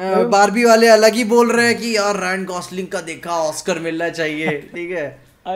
हाँ। बारबी वाले अलग ही बोल रहे हैं कि यार रैन गॉसलिंग का देखा ऑस्कर मिलना चाहिए ठीक है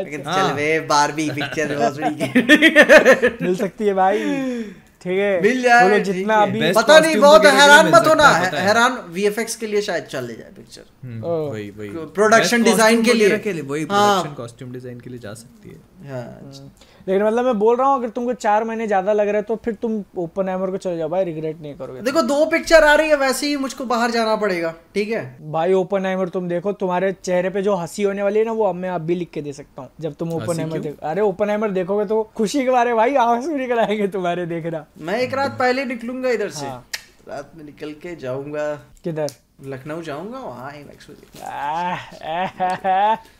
लेकिन अच्छा। चल वे बारबी पिक्चर हाँ। मिल सकती है भाई ठीक है मिल जाए जितना अभी पता नहीं बहुत तो हैरान मत होना हैरान वीएफएक्स के लिए शायद चले जाए पिक्चर वही वही प्रोडक्शन डिजाइन के लिए वही प्रोडक्शन कॉस्ट्यूम डिजाइन के लिए जा सकती है हाँ। हम्म। लेकिन मतलब मैं बोल रहा हूँ अगर तुमको चार महीने ज्यादा लग रहा है तो फिर तुम ओपन एमर को चले जाओ भाई रिग्रेट नहीं करोगे देखो दो पिक्चर आ रही है वैसे ही मुझको बाहर जाना पड़ेगा ठीक है भाई ओपन एमर तुम देखो तुम्हारे चेहरे पे जो हंसी होने वाली है ना वो अब मैं अब भी लिख के दे सकता हूँ जब तुम ओपन एमर देखो अरे ओपन एमर देखोगे तो खुशी के बारे भाई आवाज भी निकल आएंगे तुम्हारे देखना मैं एक रात पहले निकलूंगा इधर से हाँ। रात में निकल के जाऊंगा किधर लखनऊ जाऊंगा वहाँ आई मैक्स में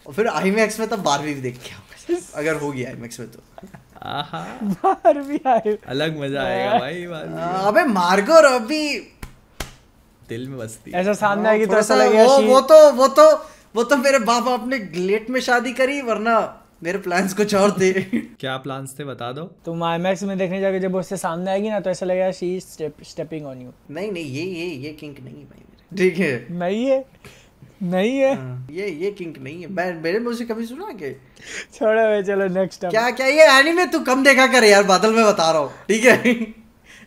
और फिर आई मैक्स में तो बारहवीं भी देख के आऊंगा अगर होगी आई मैक्स में तो अलग मजा आएगा भाई अबे मार्गो रॉबी दिल में बसती ऐसा सामने आएगी तो ऐसा लगेगा वो, वो तो वो तो वो तो मेरे बाप अपने लेट में शादी करी वरना मेरे प्लान्स कुछ और थे क्या प्लान्स थे बता दो तुम तो आईमैक्स में देखने जाके जब उससे सामने आएगी ना तो ऐसा लगेगा she step stepping on you नहीं नहीं ये ये ये किंक नहीं है भाई मेरे ठीक है नहीं है नहीं है हाँ, ये ये किंक नहीं है मैं मेरे मुंह से कभी सुना के छोड़ो भाई चलो नेक्स्ट क्या क्या ये एनीमे तू कम देखा कर यार बादल में बता रहा हूँ ठीक है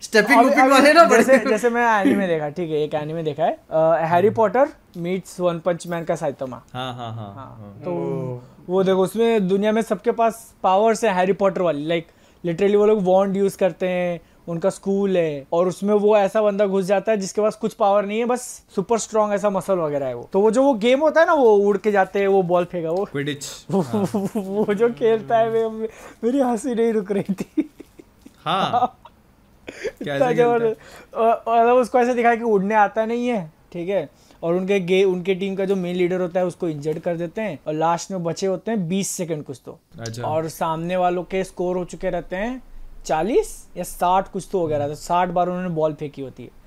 स्टेपिंग वुपिंग वाले ना जैसे जैसे मैं एनीमे देखा ठीक है एक एनीमे देखा है Harry Potter meets one punch man का साइतमा हाँ, हाँ हाँ हाँ हाँ, तो वो देखो उसमें दुनिया में सबके पास पावर्स है हैरी पॉटर वाली लाइक लिटरली वो लोग वॉन्ड यूज करते हैं उनका स्कूल है और उसमें वो ऐसा बंदा घुस जाता है जिसके पास कुछ पावर नहीं है बस सुपर स्ट्रॉन्ग ऐसा मसल वगैरह है वो तो वो जो वो गेम होता है ना वो उड़ के जाते हैं वो बॉल फेंका वो क्विडिच वो, हाँ। वो जो खेलता है मेरी हंसी नहीं रुक रही थी हाँ, हाँ। इतना और उसको ऐसे दिखाया कि उड़ने आता नहीं है ठीक है और उनके गे उनके टीम का जो मेन लीडर होता है उसको इंजर्ड कर देते हैं और लास्ट में बचे होते हैं बीस सेकंड कुछ तो अच्छा। और सामने वालों के स्कोर हो चुके रहते हैं चालीस या साठ कुछ तो हो गया रहता है साठ बार उन्होंने बॉल फेंकी होती है